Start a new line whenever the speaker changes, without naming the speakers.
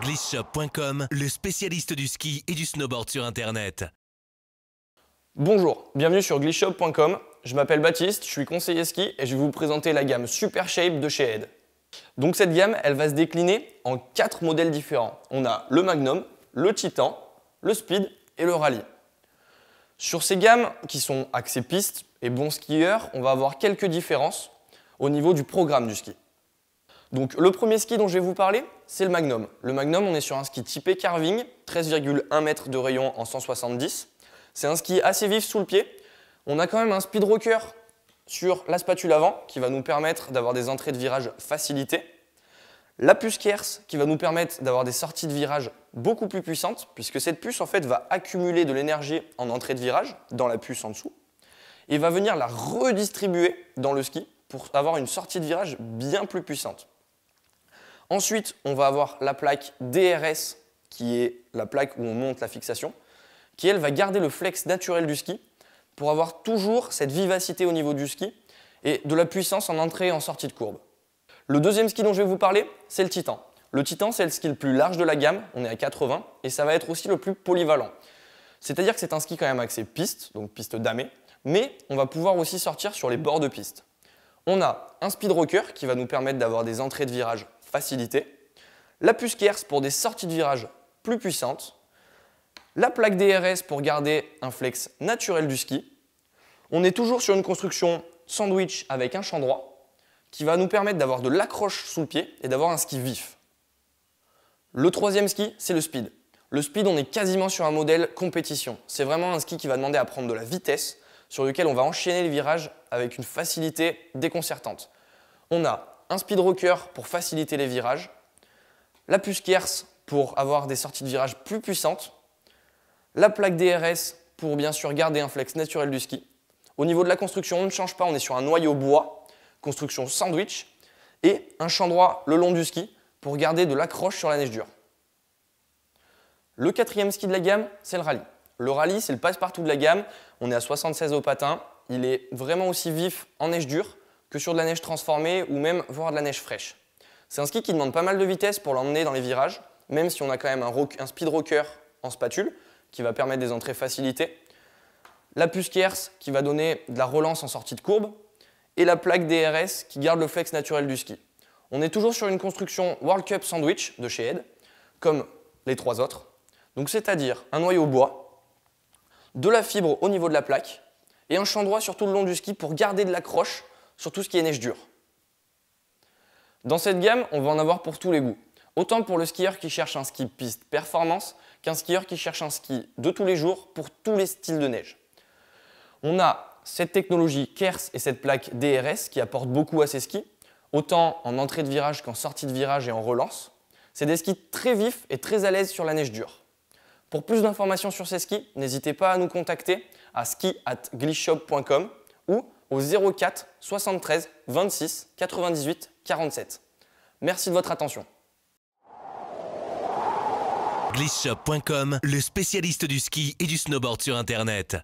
Glitchshop.com, le spécialiste du ski et du snowboard sur Internet. Bonjour, bienvenue sur Glitchshop.com. Je m'appelle Baptiste, je suis conseiller ski et je vais vous présenter la gamme Super Shape de chez Ed. Donc cette gamme, elle va se décliner en quatre modèles différents. On a le Magnum, le Titan, le Speed et le Rally. Sur ces gammes qui sont axées piste et bons skieurs, on va avoir quelques différences au niveau du programme du ski. Donc le premier ski dont je vais vous parler, c'est le Magnum. Le Magnum, on est sur un ski typé carving, 13,1 mètres de rayon en 170. C'est un ski assez vif sous le pied. On a quand même un speed rocker sur la spatule avant qui va nous permettre d'avoir des entrées de virage facilitées. La puce Kers qui va nous permettre d'avoir des sorties de virage beaucoup plus puissantes puisque cette puce en fait va accumuler de l'énergie en entrée de virage dans la puce en dessous et va venir la redistribuer dans le ski pour avoir une sortie de virage bien plus puissante. Ensuite, on va avoir la plaque DRS, qui est la plaque où on monte la fixation, qui elle va garder le flex naturel du ski pour avoir toujours cette vivacité au niveau du ski et de la puissance en entrée et en sortie de courbe. Le deuxième ski dont je vais vous parler, c'est le Titan. Le Titan, c'est le ski le plus large de la gamme, on est à 80, et ça va être aussi le plus polyvalent. C'est-à-dire que c'est un ski quand même axé piste, donc piste damée, mais on va pouvoir aussi sortir sur les bords de piste. On a un speed rocker qui va nous permettre d'avoir des entrées de virage facilitées, la puce KERS pour des sorties de virage plus puissantes, la plaque DRS pour garder un flex naturel du ski. On est toujours sur une construction sandwich avec un champ droit qui va nous permettre d'avoir de l'accroche sous le pied et d'avoir un ski vif. Le troisième ski, c'est le speed. Le speed, on est quasiment sur un modèle compétition. C'est vraiment un ski qui va demander à prendre de la vitesse, sur lequel on va enchaîner les virages avec une facilité déconcertante. On a un speed rocker pour faciliter les virages, la puce Kers pour avoir des sorties de virage plus puissantes, la plaque DRS pour bien sûr garder un flex naturel du ski. Au niveau de la construction, on ne change pas, on est sur un noyau bois, construction sandwich, et un champ droit le long du ski pour garder de l'accroche sur la neige dure. Le quatrième ski de la gamme, c'est le rallye. Le rallye, c'est le passe-partout de la gamme. On est à 76 au patin, il est vraiment aussi vif en neige dure que sur de la neige transformée ou même voire de la neige fraîche. C'est un ski qui demande pas mal de vitesse pour l'emmener dans les virages, même si on a quand même un, speed rocker en spatule qui va permettre des entrées facilitées, la puce qui va donner de la relance en sortie de courbe et la plaque DRS qui garde le flex naturel du ski. On est toujours sur une construction World Cup Sandwich de chez Ed, comme les trois autres. Donc c'est-à-dire un noyau bois, de la fibre au niveau de la plaque, et un champ droit sur tout le long du ski pour garder de l'accroche sur tout ce qui est neige dure. Dans cette gamme, on va en avoir pour tous les goûts. Autant pour le skieur qui cherche un ski piste performance qu'un skieur qui cherche un ski de tous les jours pour tous les styles de neige. On a cette technologie KERS et cette plaque DRS qui apportent beaucoup à ces skis, autant en entrée de virage qu'en sortie de virage et en relance. C'est des skis très vifs et très à l'aise sur la neige dure. Pour plus d'informations sur ces skis, n'hésitez pas à nous contacter à ski ski.glishop.com ou au 04 73 26 98 47. Merci de votre attention. Glisseshop.com, le spécialiste du ski et du snowboard sur Internet.